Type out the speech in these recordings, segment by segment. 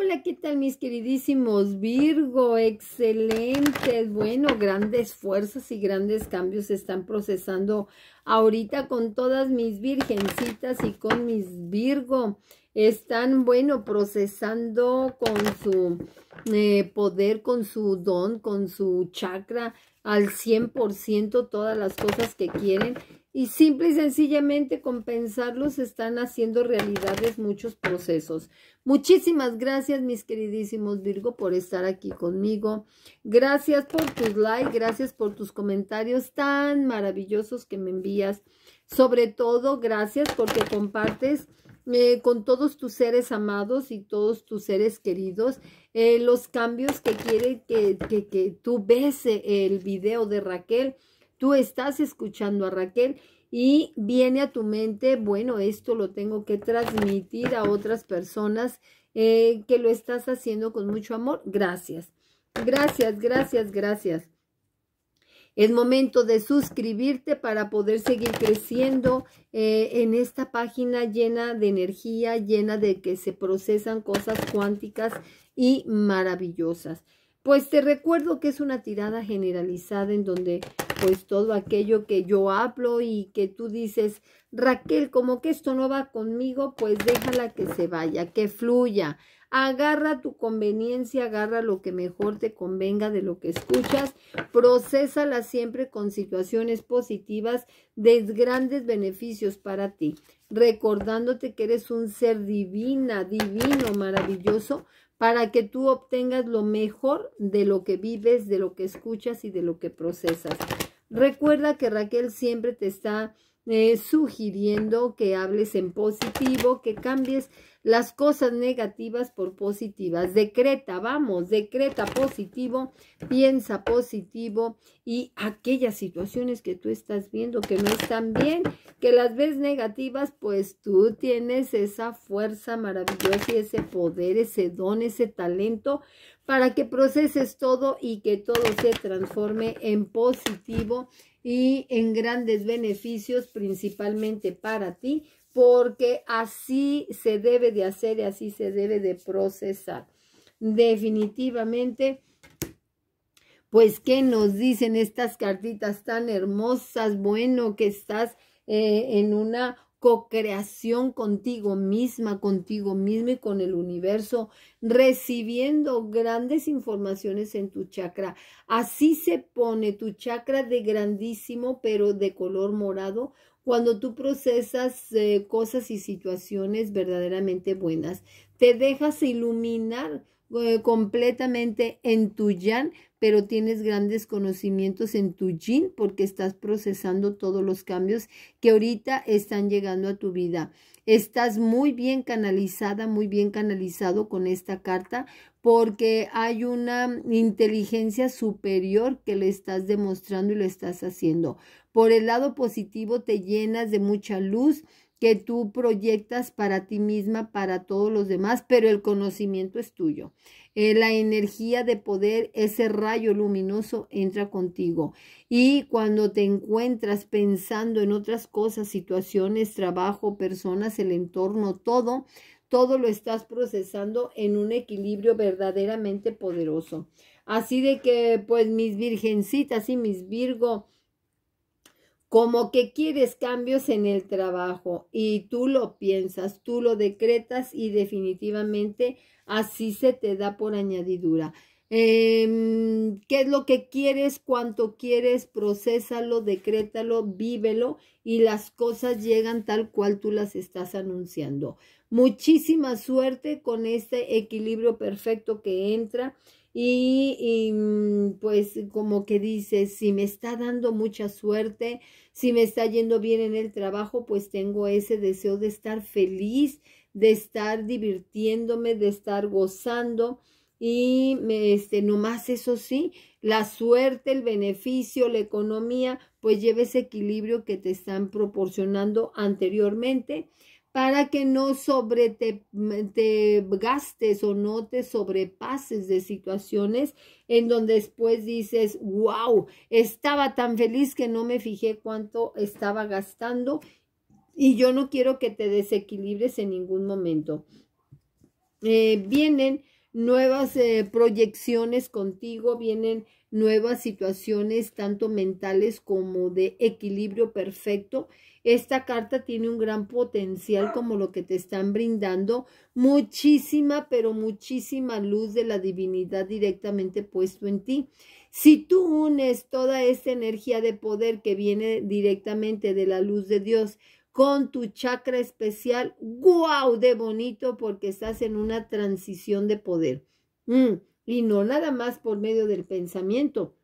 Hola, ¿qué tal mis queridísimos Virgo? Excelentes, bueno, grandes fuerzas y grandes cambios se están procesando ahorita con todas mis virgencitas y con mis Virgo. Están, bueno, procesando con su eh, poder, con su don, con su chakra al 100% todas las cosas que quieren y simple y sencillamente compensarlos están haciendo realidades muchos procesos. Muchísimas gracias, mis queridísimos Virgo, por estar aquí conmigo. Gracias por tus likes, gracias por tus comentarios tan maravillosos que me envías. Sobre todo, gracias porque compartes eh, con todos tus seres amados y todos tus seres queridos eh, los cambios que quiere que, que, que tú ves eh, el video de Raquel Tú estás escuchando a Raquel y viene a tu mente, bueno, esto lo tengo que transmitir a otras personas eh, que lo estás haciendo con mucho amor. Gracias, gracias, gracias, gracias. Es momento de suscribirte para poder seguir creciendo eh, en esta página llena de energía, llena de que se procesan cosas cuánticas y maravillosas. Pues te recuerdo que es una tirada generalizada en donde pues todo aquello que yo hablo y que tú dices, Raquel, como que esto no va conmigo, pues déjala que se vaya, que fluya. Agarra tu conveniencia, agarra lo que mejor te convenga de lo que escuchas, procesala siempre con situaciones positivas de grandes beneficios para ti, recordándote que eres un ser divina, divino, maravilloso, para que tú obtengas lo mejor de lo que vives, de lo que escuchas y de lo que procesas. Recuerda que Raquel siempre te está eh, sugiriendo que hables en positivo, que cambies las cosas negativas por positivas. Decreta, vamos, decreta positivo, piensa positivo y aquellas situaciones que tú estás viendo que no están bien, que las ves negativas, pues tú tienes esa fuerza maravillosa y ese poder, ese don, ese talento para que proceses todo y que todo se transforme en positivo y en grandes beneficios principalmente para ti, porque así se debe de hacer y así se debe de procesar. Definitivamente, pues, ¿qué nos dicen estas cartitas tan hermosas? Bueno, que estás eh, en una co-creación contigo misma, contigo misma y con el universo, recibiendo grandes informaciones en tu chakra. Así se pone tu chakra de grandísimo, pero de color morado, cuando tú procesas eh, cosas y situaciones verdaderamente buenas. Te dejas iluminar eh, completamente en tu yan pero tienes grandes conocimientos en tu yin porque estás procesando todos los cambios que ahorita están llegando a tu vida. Estás muy bien canalizada, muy bien canalizado con esta carta porque hay una inteligencia superior que le estás demostrando y lo estás haciendo. Por el lado positivo te llenas de mucha luz, que tú proyectas para ti misma, para todos los demás, pero el conocimiento es tuyo. Eh, la energía de poder, ese rayo luminoso entra contigo. Y cuando te encuentras pensando en otras cosas, situaciones, trabajo, personas, el entorno, todo, todo lo estás procesando en un equilibrio verdaderamente poderoso. Así de que, pues, mis virgencitas y mis Virgo, como que quieres cambios en el trabajo y tú lo piensas, tú lo decretas y definitivamente así se te da por añadidura. Em, ¿Qué es lo que quieres? ¿Cuánto quieres? Procésalo, decrétalo, vívelo y las cosas llegan tal cual tú las estás anunciando. Muchísima suerte con este equilibrio perfecto que entra y, mm, pues como que dices, si me está dando mucha suerte, si me está yendo bien en el trabajo, pues tengo ese deseo de estar feliz, de estar divirtiéndome, de estar gozando. Y me, este, nomás eso sí, la suerte, el beneficio, la economía, pues lleva ese equilibrio que te están proporcionando anteriormente para que no sobre te, te, gastes o no te sobrepases de situaciones en donde después dices, wow, estaba tan feliz que no me fijé cuánto estaba gastando y yo no quiero que te desequilibres en ningún momento. Eh, vienen nuevas eh, proyecciones contigo, vienen nuevas situaciones tanto mentales como de equilibrio perfecto esta carta tiene un gran potencial como lo que te están brindando, muchísima, pero muchísima luz de la divinidad directamente puesto en ti. Si tú unes toda esta energía de poder que viene directamente de la luz de Dios con tu chakra especial, ¡guau! De bonito porque estás en una transición de poder. Mm, y no nada más por medio del pensamiento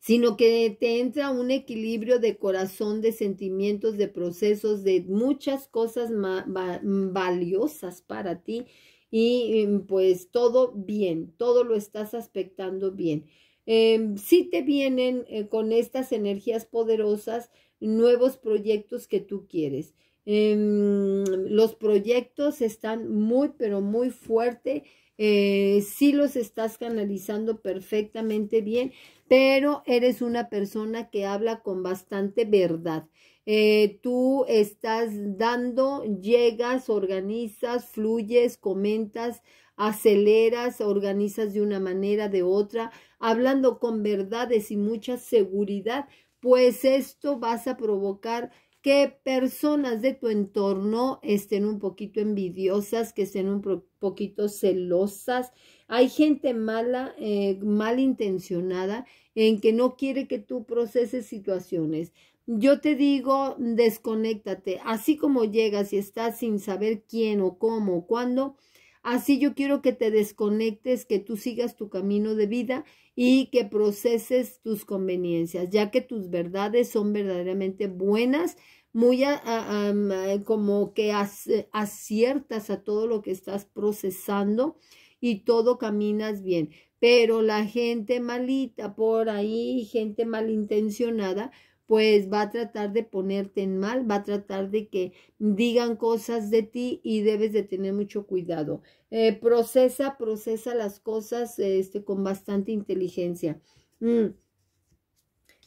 sino que te entra un equilibrio de corazón, de sentimientos, de procesos, de muchas cosas mm, valiosas para ti y mm, pues todo bien, todo lo estás aspectando bien. Em, si te vienen eh, con estas energías poderosas nuevos proyectos que tú quieres. Em, los proyectos están muy, pero muy fuerte eh, sí los estás canalizando perfectamente bien, pero eres una persona que habla con bastante verdad. Eh, tú estás dando, llegas, organizas, fluyes, comentas, aceleras, organizas de una manera, de otra, hablando con verdades y mucha seguridad, pues esto vas a provocar que personas de tu entorno estén un poquito envidiosas, que estén un poquito celosas. Hay gente mala, eh, malintencionada, en que no quiere que tú proceses situaciones. Yo te digo, desconéctate. Así como llegas y estás sin saber quién o cómo o cuándo, Así yo quiero que te desconectes, que tú sigas tu camino de vida y que proceses tus conveniencias, ya que tus verdades son verdaderamente buenas, muy eh, como que eh, aciertas a todo lo que estás procesando y todo caminas bien. Pero la gente malita por ahí, gente malintencionada, pues va a tratar de ponerte en mal, va a tratar de que digan cosas de ti y debes de tener mucho cuidado. Eh, procesa, procesa las cosas este, con bastante inteligencia. Mm.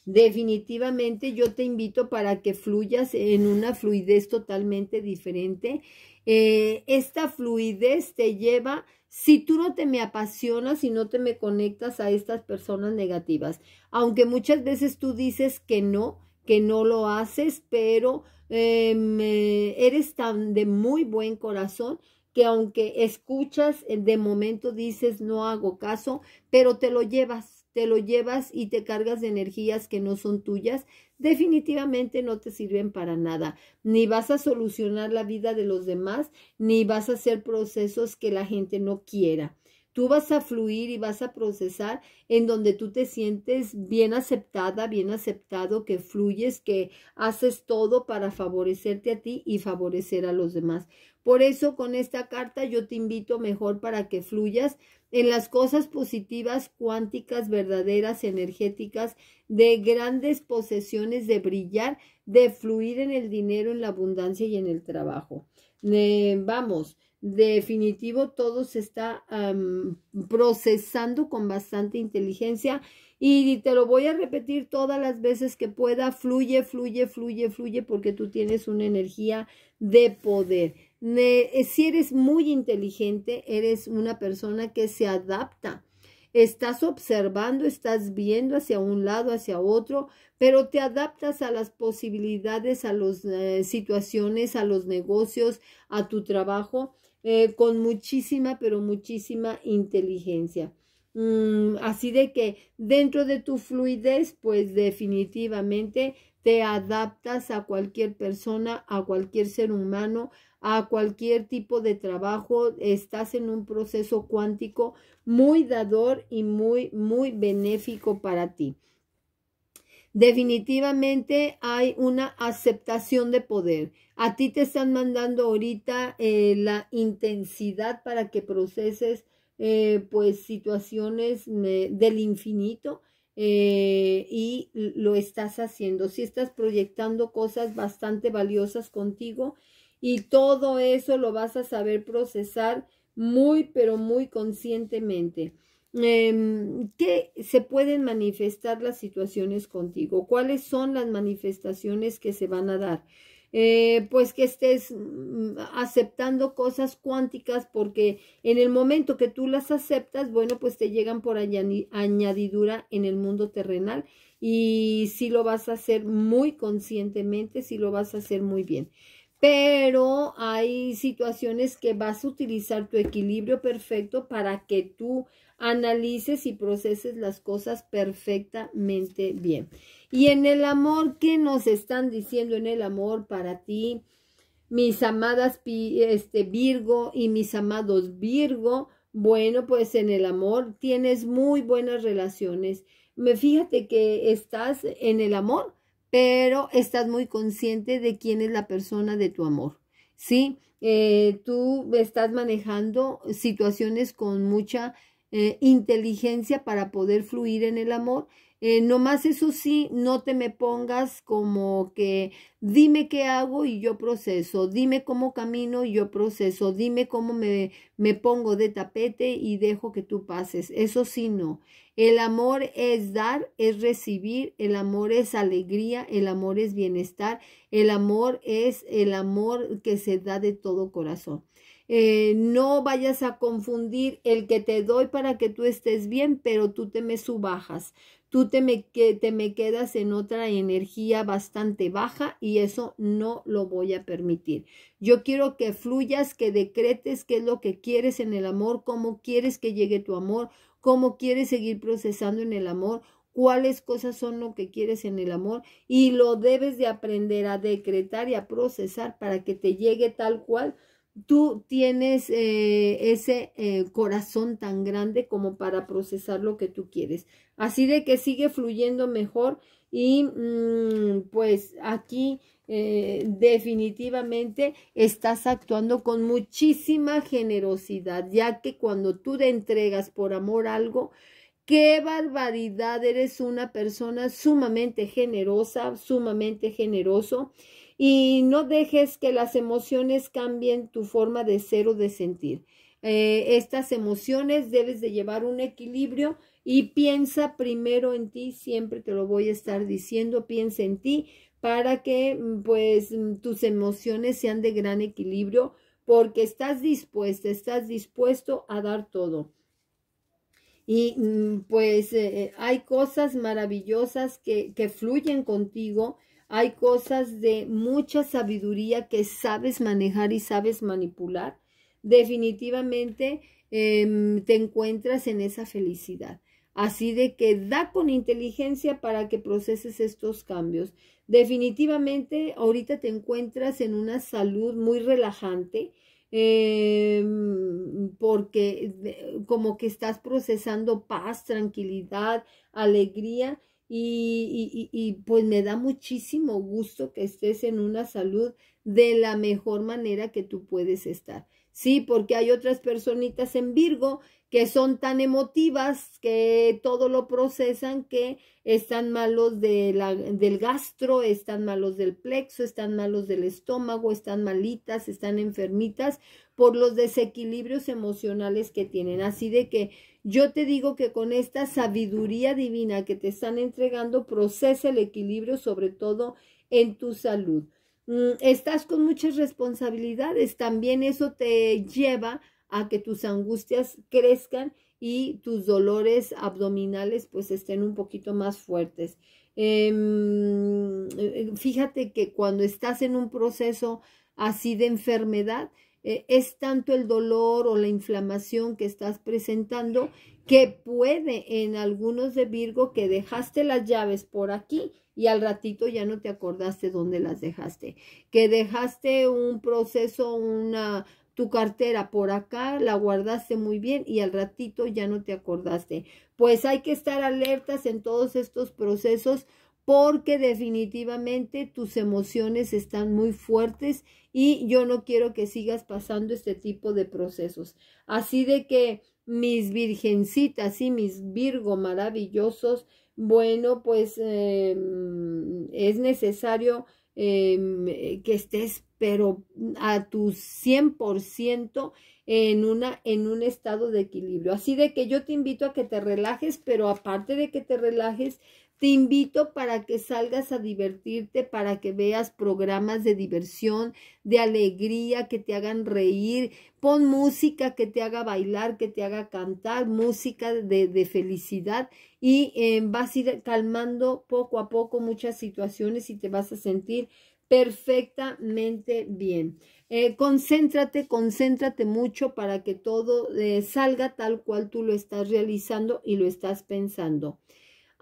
Definitivamente yo te invito para que fluyas en una fluidez totalmente diferente. Eh, esta fluidez te lleva, si tú no te me apasionas y no te me conectas a estas personas negativas, aunque muchas veces tú dices que no, que no lo haces, pero em, eh, eres tan de muy buen corazón que aunque escuchas, eh, de momento dices no hago caso, pero te lo llevas te lo llevas y te cargas de energías que no son tuyas, definitivamente no te sirven para nada. Ni vas a solucionar la vida de los demás, ni vas a hacer procesos que la gente no quiera. Tú vas a fluir y vas a procesar en donde tú te sientes bien aceptada, bien aceptado, que fluyes, que haces todo para favorecerte a ti y favorecer a los demás. Por eso con esta carta yo te invito mejor para que fluyas, en las cosas positivas, cuánticas, verdaderas, energéticas, de grandes posesiones, de brillar, de fluir en el dinero, en la abundancia y en el trabajo. Eh, vamos, definitivo, todo se está procesando con bastante inteligencia y te lo voy a repetir todas las veces que pueda, fluye, fluye, fluye, fluye, porque tú tienes una energía de poder. Eh, si eres muy inteligente, eres una persona que se adapta. Estás observando, estás viendo hacia un lado, hacia otro, pero te adaptas a las posibilidades, a las eh, situaciones, a los negocios, a tu trabajo, eh, con muchísima, pero muchísima inteligencia. Mm, así de que dentro de tu fluidez, pues definitivamente te adaptas a cualquier persona, a cualquier ser humano, a cualquier tipo de trabajo. Estás en un proceso cuántico muy dador y muy, muy benéfico para ti. Definitivamente hay una aceptación de poder. A ti te están mandando ahorita eh, la intensidad para que proceses eh, pues situaciones eh, del infinito eh, y lo estás haciendo. Si estás proyectando cosas bastante valiosas contigo y todo eso lo vas a saber procesar muy, pero muy conscientemente. Eh, ¿Qué se pueden manifestar las situaciones contigo? ¿Cuáles son las manifestaciones que se van a dar? Eh, pues que estés mm, aceptando cosas cuánticas porque en el momento que tú las aceptas, bueno, pues te llegan por añadidura en el mundo terrenal y si sí lo vas a hacer muy conscientemente, si sí lo vas a hacer muy bien. Pero hay situaciones que vas a utilizar tu equilibrio perfecto para que tú analices y proceses las cosas perfectamente bien. Y en el amor, ¿qué nos están diciendo en el amor para ti? Mis amadas este, Virgo y mis amados Virgo, bueno, pues en el amor tienes muy buenas relaciones. Me fíjate que estás en el amor, pero estás muy consciente de quién es la persona de tu amor. ¿Sí? Eh, tú estás manejando situaciones con mucha eh, inteligencia para poder fluir en el amor. Eh, no más eso sí, no te me pongas como que dime qué hago y yo proceso, dime cómo camino y yo proceso, dime cómo me, me pongo de tapete y dejo que tú pases. Eso sí, no. El amor es dar, es recibir, el amor es alegría, el amor es bienestar, el amor es el amor que se da de todo corazón. Eh, no vayas a confundir el que te doy para que tú estés bien, pero tú te me subajas, tú te te me quedas en otra energía bastante baja y eso no lo voy a permitir. Yo quiero que fluyas, que decretes qué es lo que quieres en el amor, cómo quieres que llegue tu amor, cómo quieres seguir procesando en el amor, cuáles cosas son lo que quieres en el amor y lo debes de aprender a decretar y a procesar para que te llegue tal cual tú tienes eh, ese eh, corazón tan grande como para procesar lo que tú quieres. Así de que sigue fluyendo mejor y mm, pues aquí eh, definitivamente estás actuando con muchísima generosidad, ya que cuando tú te entregas por amor algo, Qué barbaridad, eres una persona sumamente generosa, sumamente generoso y no dejes que las emociones cambien tu forma de ser o de sentir. Eh, estas emociones debes de llevar un equilibrio y piensa primero en ti, siempre te lo voy a estar diciendo, piensa en ti para que mm, pues mm, tus emociones sean de gran equilibrio porque estás dispuesta, estás dispuesto a dar todo. Y mm, pues eh, hay cosas maravillosas que, fluyen contigo, hay cosas de mucha sabiduría que sabes manejar y sabes manipular. Definitivamente em, te encuentras en esa felicidad. Así de que da con inteligencia para que proceses estos cambios. Definitivamente ahorita te encuentras en una salud muy relajante, Em, porque como que estás procesando paz, tranquilidad, alegría y, pues me da muchísimo gusto que estés en una salud de la mejor manera que tú puedes estar. Sí, porque hay otras personitas en Virgo que son tan emotivas que todo lo procesan, que están malos del gastro, están malos del plexo, están malos del estómago, están malitas, están enfermitas por los desequilibrios emocionales que tienen. Así de que yo te digo que con esta sabiduría divina que te están entregando, procesa el equilibrio sobre todo en tu salud. Mm, estás con muchas responsabilidades. También eso te lleva a que tus angustias crezcan y tus dolores abdominales pues estén un poquito más fuertes. Em, eh, fíjate que cuando estás en un proceso así de enfermedad, eh, es tanto el dolor o la inflamación que estás presentando que puede en algunos de Virgo que dejaste las llaves por aquí y al ratito ya no te acordaste dónde las dejaste. Que dejaste un proceso, una tu cartera por acá, la guardaste muy bien y al ratito ya no te acordaste. Pues hay que estar alertas en todos estos procesos porque definitivamente tus emociones están muy fuertes y yo no quiero que sigas pasando este tipo de procesos. Así de que mis virgencitas y mis Virgo maravillosos, bueno, pues em, es necesario em, que estés, pero a tu 100% en, una, en un estado de equilibrio. Así de que yo te invito a que te relajes, pero aparte de que te relajes, te invito para que salgas a divertirte, para que veas programas de diversión, de alegría, que te hagan reír. Pon música que te haga bailar, que te haga cantar, música de, felicidad y eh, vas a ir calmando poco a poco muchas situaciones y te vas a sentir perfectamente bien. Eh, concéntrate, concéntrate mucho para que todo eh, salga tal cual tú lo estás realizando y lo estás pensando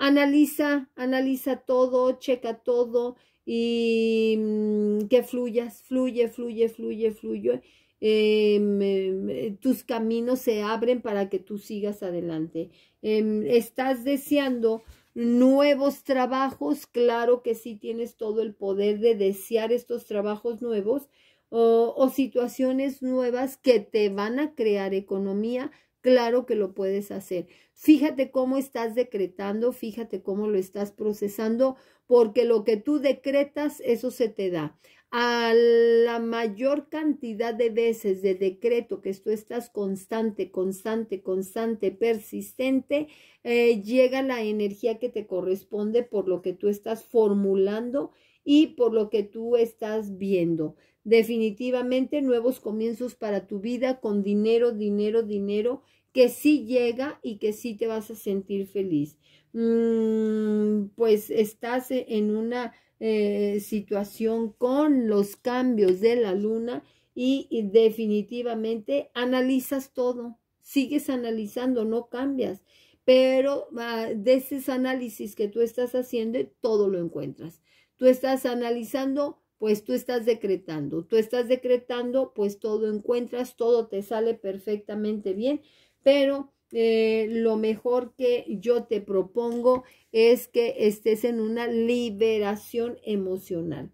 analiza, analiza todo, checa todo y mm, que fluyas, fluye, fluye, fluye, fluye. Em, em, tus caminos se abren para que tú sigas adelante. Em, ¿Estás deseando nuevos trabajos? Claro que sí tienes todo el poder de desear estos trabajos nuevos o, o situaciones nuevas que te van a crear economía Claro que lo puedes hacer. Fíjate cómo estás decretando, fíjate cómo lo estás procesando, porque lo que tú decretas, eso se te da. A la mayor cantidad de veces de decreto que tú estás constante, constante, constante, persistente, eh, llega la energía que te corresponde por lo que tú estás formulando y por lo que tú estás viendo definitivamente nuevos comienzos para tu vida con dinero, dinero, dinero, que sí llega y que sí te vas a sentir feliz. Mm, pues estás e-, en una eh, situación con los cambios de la luna y, definitivamente analizas todo, sigues analizando, no cambias pero ah, de ese análisis que tú estás haciendo, todo lo encuentras. Tú estás analizando pues tú estás decretando, tú estás decretando, pues todo encuentras, todo te sale perfectamente bien, pero eh, lo mejor que yo te propongo es que estés en una liberación emocional.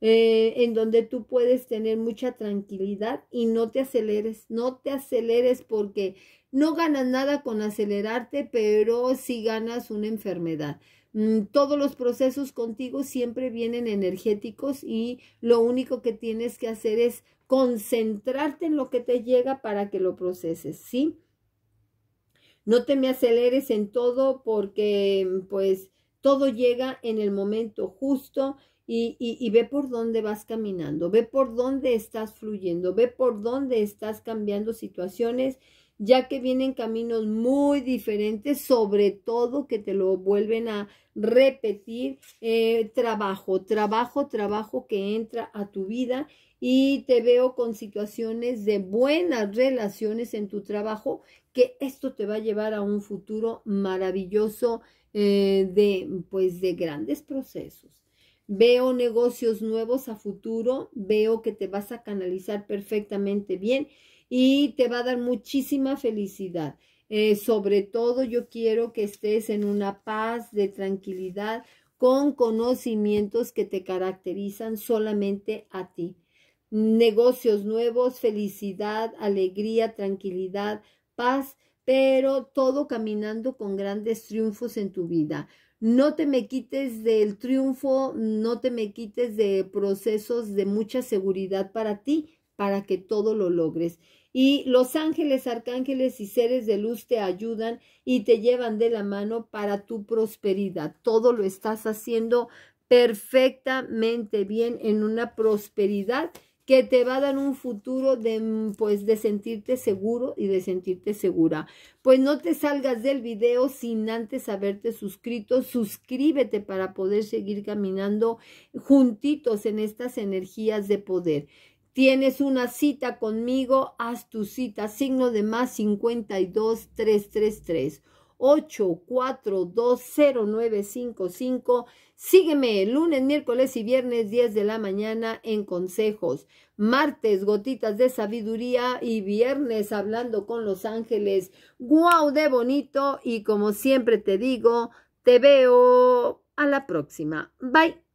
Eh, en donde tú puedes tener mucha tranquilidad y no te aceleres, no te aceleres porque no ganas nada con acelerarte, pero sí ganas una enfermedad. Mm, todos los procesos contigo siempre vienen energéticos y lo único que tienes que hacer es concentrarte en lo que te llega para que lo proceses, ¿sí? No te me aceleres en todo porque pues todo llega en el momento justo y, y, ve por dónde vas caminando, ve por dónde estás fluyendo, ve por dónde estás cambiando situaciones ya que vienen caminos muy diferentes, sobre todo que te lo vuelven a repetir, eh, trabajo, trabajo, trabajo que entra a tu vida y te veo con situaciones de buenas relaciones en tu trabajo, que esto te va a llevar a un futuro maravilloso eh, de, pues, de grandes procesos. Veo negocios nuevos a futuro, veo que te vas a canalizar perfectamente bien y te va a dar muchísima felicidad. Eh, sobre todo yo quiero que estés en una paz de tranquilidad con conocimientos que te caracterizan solamente a ti. Negocios nuevos, felicidad, alegría, tranquilidad, paz, pero todo caminando con grandes triunfos en tu vida. No te me quites del triunfo, no te me quites de procesos de mucha seguridad para ti, para que todo lo logres y los ángeles, arcángeles y seres de luz te ayudan y te llevan de la mano para tu prosperidad. Todo lo estás haciendo perfectamente bien en una prosperidad que te va a dar un futuro de, mm, pues, de sentirte seguro y de sentirte segura. Pues no te salgas del video sin antes haberte suscrito. Suscríbete para poder seguir caminando juntitos en estas energías de poder. Tienes una cita conmigo, haz tu cita, signo de más 52 333 8420955. Sígueme lunes, miércoles y viernes 10 de la mañana en consejos. Martes, gotitas de sabiduría y viernes hablando con los ángeles. ¡Guau, de bonito! Y como siempre te digo, te veo a la próxima. Bye.